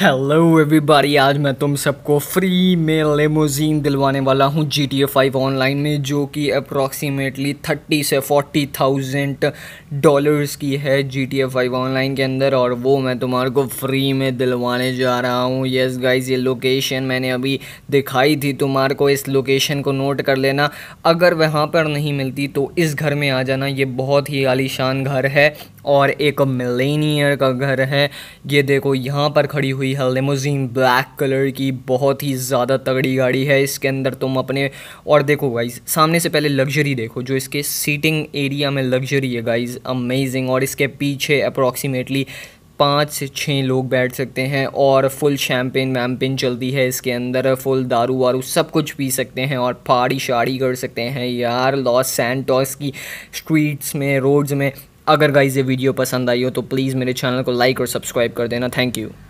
hello everybody आज मैं तुम सबको फ्री में लेमोजीन दिलवाने वाला हूँ G T A five online में जो कि अप्रॉक्सीमेटली थर्टी से फोर्टी थाउजेंड डॉलर्स की है G T A five online के अंदर और वो मैं तुम्हारे को फ्री में दिलवाने जा रहा हूँ यस गाइस ये लोकेशन मैंने अभी दिखाई थी तुम्हारे को इस लोकेशन को नोट कर लेना अगर वहाँ पर नहीं मिलती तो इस घर में आ जाना ये बहुत ही आलीशान घर है और एक मिलेनियर का घर है ये देखो यहाँ पर खड़ी हुई है लेमोजीन ब्लैक कलर की बहुत ही ज़्यादा तगड़ी गाड़ी है इसके अंदर तुम अपने और देखो गाइज सामने से पहले लग्जरी देखो जो इसके सीटिंग एरिया में लग्जरी है गाइज अमेजिंग और इसके पीछे अप्रॉक्सीमेटली पाँच से छः लोग बैठ सकते हैं और फुल शैम्पिन वैम्पिन चलती है इसके अंदर फुल दारू वारू सब कुछ पी सकते हैं और पहाड़ी शाड़ी कर सकते हैं यार लॉस सैंटोस की स्ट्रीट्स में रोड्स में अगर गाइज ये वीडियो पसंद आई हो तो प्लीज़ मेरे चैनल को लाइक और सब्सक्राइब कर देना थैंक यू